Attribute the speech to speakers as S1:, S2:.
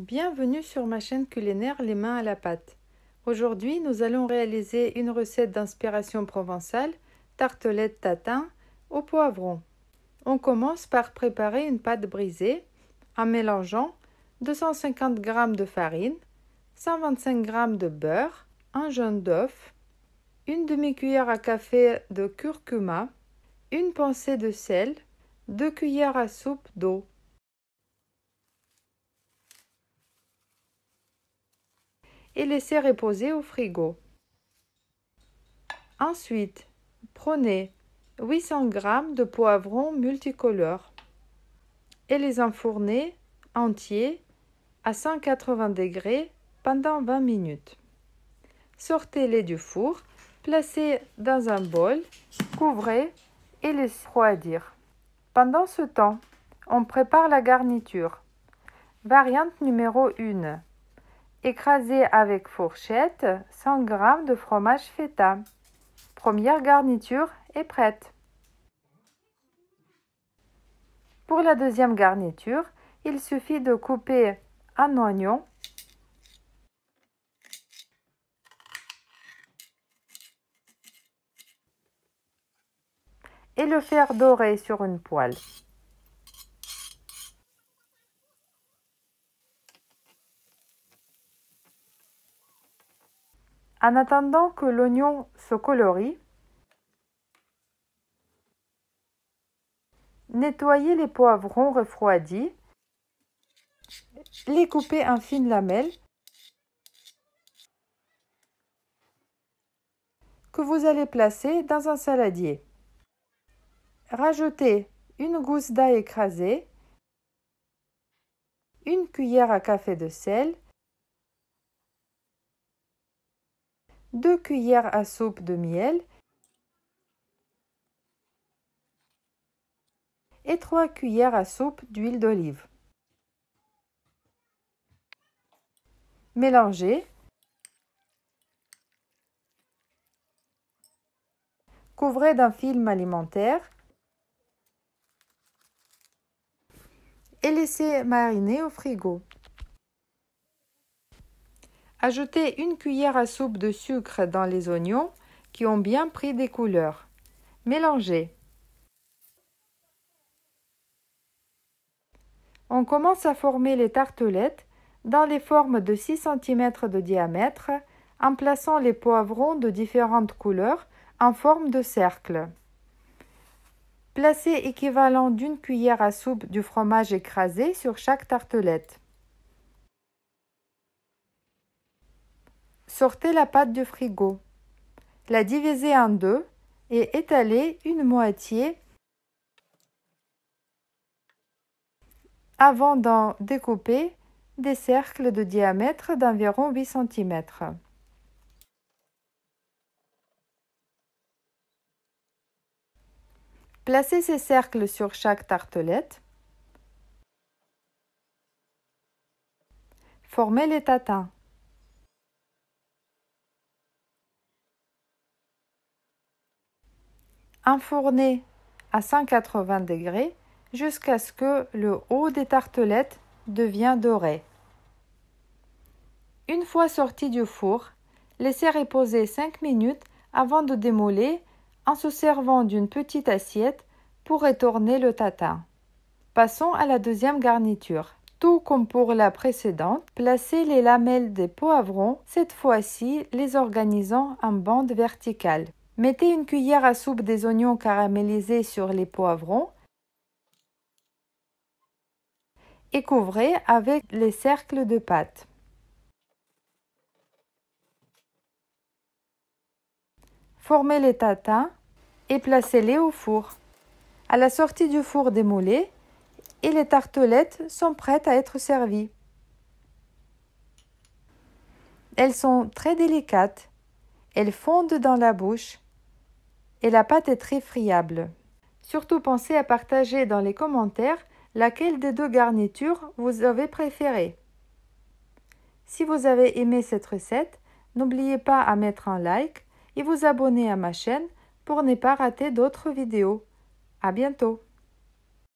S1: Bienvenue sur ma chaîne culinaire Les mains à la pâte. Aujourd'hui, nous allons réaliser une recette d'inspiration provençale, tartelette tatin au poivron. On commence par préparer une pâte brisée en mélangeant 250 g de farine, 125 g de beurre, un jaune d'œuf, une demi-cuillère à café de curcuma, une pincée de sel, deux cuillères à soupe d'eau. et laissez reposer au frigo. Ensuite, prenez 800 g de poivrons multicolores et les enfournez entiers à 180 degrés pendant 20 minutes. Sortez-les du four, placez dans un bol, couvrez et laissez froidir. Pendant ce temps, on prépare la garniture. Variante numéro 1. Écraser avec fourchette 100 g de fromage feta. Première garniture est prête. Pour la deuxième garniture, il suffit de couper un oignon et le faire dorer sur une poêle. En attendant que l'oignon se colorie, nettoyez les poivrons refroidis, les coupez en fines lamelles que vous allez placer dans un saladier. Rajoutez une gousse d'ail écrasée, une cuillère à café de sel, 2 cuillères à soupe de miel et 3 cuillères à soupe d'huile d'olive. Mélangez. Couvrez d'un film alimentaire et laissez mariner au frigo. Ajoutez une cuillère à soupe de sucre dans les oignons qui ont bien pris des couleurs. Mélangez. On commence à former les tartelettes dans les formes de 6 cm de diamètre en plaçant les poivrons de différentes couleurs en forme de cercle. Placez équivalent d'une cuillère à soupe du fromage écrasé sur chaque tartelette. Sortez la pâte du frigo. La divisez en deux et étalez une moitié avant d'en découper des cercles de diamètre d'environ 8 cm. Placez ces cercles sur chaque tartelette. Formez les tatins. enfourner à 180 degrés jusqu'à ce que le haut des tartelettes devienne doré. Une fois sorti du four, laissez reposer 5 minutes avant de démoler en se servant d'une petite assiette pour retourner le tatin. Passons à la deuxième garniture. Tout comme pour la précédente, placez les lamelles des poivrons, cette fois-ci les organisant en bande verticale. Mettez une cuillère à soupe des oignons caramélisés sur les poivrons et couvrez avec les cercles de pâte. Formez les tatins et placez-les au four. À la sortie du four démoulé, et les tartelettes sont prêtes à être servies. Elles sont très délicates. Elles fondent dans la bouche et la pâte est très friable. Surtout pensez à partager dans les commentaires laquelle des deux garnitures vous avez préférée. Si vous avez aimé cette recette, n'oubliez pas à mettre un like et vous abonner à ma chaîne pour ne pas rater d'autres vidéos. À bientôt!